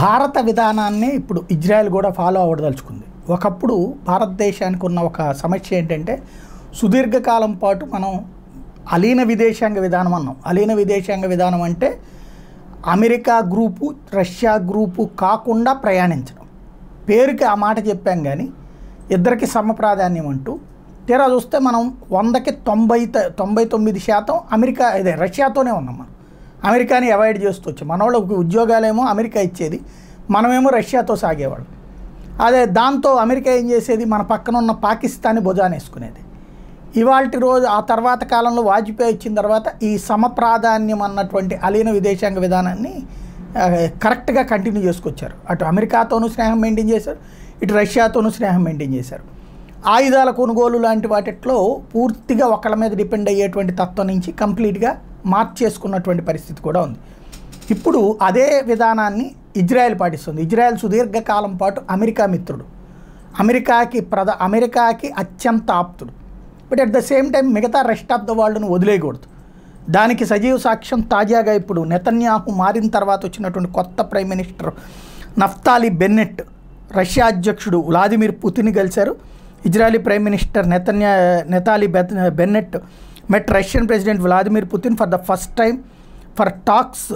భారత విధానాన్ని ఇప్పుడు ఇజ్రాయెల్ కూడా ఫాలో అవ్వదలుచుకుంది ఒకప్పుడు భారతదేశానికి ఉన్న ఒక సమస్య ఏంటంటే సుదీర్ఘకాలం పాటు మనం అలీన విదేశాంగ విధానం అన్నాం అలీన విదేశాంగ విధానం అంటే అమెరికా గ్రూపు రష్యా గ్రూపు కాకుండా ప్రయాణించడం పేరుకి ఆ మాట చెప్పాం కానీ ఇద్దరికి సమప్రాధాన్యం అంటూ తీరా చూస్తే మనం వందకి తొంభై తొంభై తొమ్మిది శాతం అమెరికా ఇదే రష్యాతోనే ఉన్నాం మనం అమెరికాని అవాయిడ్ చేస్తూ మన వాళ్ళకి ఉద్యోగాలేమో అమెరికా ఇచ్చేది మనమేమో రష్యాతో సాగేవాళ్ళం అదే దాంతో అమెరికా ఏం చేసేది మన పక్కన ఉన్న పాకిస్తాన్ని భుజానేసుకునేది ఇవాళ రోజు ఆ తర్వాత కాలంలో వాజ్పేయి ఇచ్చిన తర్వాత ఈ సమప్రాధాన్యం అన్నటువంటి అలీన విదేశాంగ విధానాన్ని కరెక్ట్గా కంటిన్యూ చేసుకొచ్చారు అటు అమెరికాతోనూ స్నేహం మెయింటైన్ చేశారు ఇటు రష్యాతోనూ స్నేహం మెయింటైన్ చేశారు ఆయుధాల కొనుగోలు లాంటి వాటిట్లో పూర్తిగా ఒకళ్ళ మీద డిపెండ్ అయ్యేటువంటి తత్వం నుంచి కంప్లీట్గా మార్చేసుకున్నటువంటి పరిస్థితి కూడా ఉంది ఇప్పుడు అదే విధానాన్ని ఇజ్రాయెల్ పాటిస్తుంది ఇజ్రాయెల్ సుదీర్ఘకాలం పాటు అమెరికా మిత్రుడు అమెరికాకి ప్రధ అమెరికాకి అత్యంత ఆప్తుడు but at the same time మిగతా రెస్ట్ ఆఫ్ ద వరల్డ్ను వదిలేయకూడదు దానికి సజీవ సాక్ష్యం తాజాగా ఇప్పుడు నెతన్యాహు మారిన తర్వాత వచ్చినటువంటి కొత్త prime minister Naftali Bennett Russia అధ్యక్షుడు వ్లాదిమిర్ పుతిన్ కలిశారు ఇజ్రాయలీ ప్రైమ్ మినిస్టర్ నెతన్యా Naftali Bennett met Russian president Vladimir Putin for the first time for talks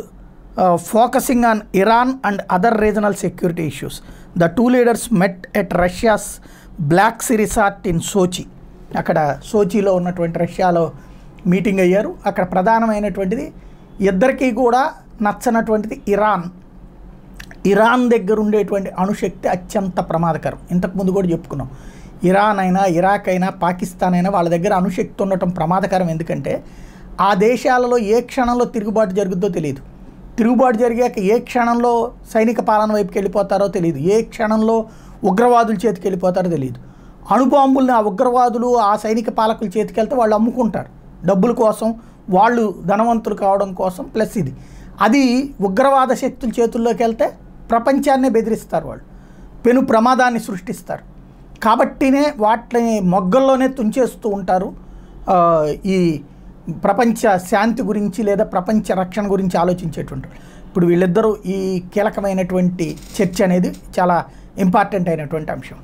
focusing on Iran and other regional security issues the two leaders met at Russia's Black Sea resort in Sochi అక్కడ సోచిలో ఉన్నటువంటి రష్యాలో meeting అయ్యారు అక్కడ ప్రధానమైనటువంటిది ఇద్దరికీ కూడా నచ్చనటువంటిది Iran Iran దగ్గర ఉండేటువంటి అణుశక్తి అత్యంత ప్రమాదకరం ఇంతకుముందు కూడా చెప్పుకున్నాం ఇరాన్ అయినా ఇరాక్ అయినా పాకిస్తాన్ అయినా వాళ్ళ దగ్గర అణుశక్తి ఉండటం ప్రమాదకరం ఎందుకంటే ఆ దేశాలలో ఏ క్షణంలో తిరుగుబాటు జరుగుద్దో తెలియదు తిరుగుబాటు జరిగాక ఏ క్షణంలో సైనిక పాలన వైపుకి వెళ్ళిపోతారో తెలియదు ఏ క్షణంలో ఉగ్రవాదుల చేతికి వెళ్ళిపోతారో తెలియదు అణుబాంబుల్ని ఆ ఉగ్రవాదులు ఆ సైనిక పాలకుల చేతికి వెళ్తే వాళ్ళు అమ్ముకుంటారు డబ్బుల కోసం వాళ్ళు ధనవంతులు కావడం కోసం ప్లస్ ఇది అది ఉగ్రవాద శక్తుల చేతుల్లోకి వెళ్తే ప్రపంచాన్నే బెదిరిస్తారు వాళ్ళు పెను ప్రమాదాన్ని సృష్టిస్తారు కాబట్టినే వాటిని మొగ్గల్లోనే తుంచేస్తూ ఉంటారు ఈ ప్రపంచ శాంతి గురించి లేదా ప్రపంచ రక్షణ గురించి ఆలోచించేటువంటి ఇప్పుడు వీళ్ళిద్దరూ ఈ కీలకమైనటువంటి చర్చ అనేది చాలా ఇంపార్టెంట్ అయినటువంటి అంశం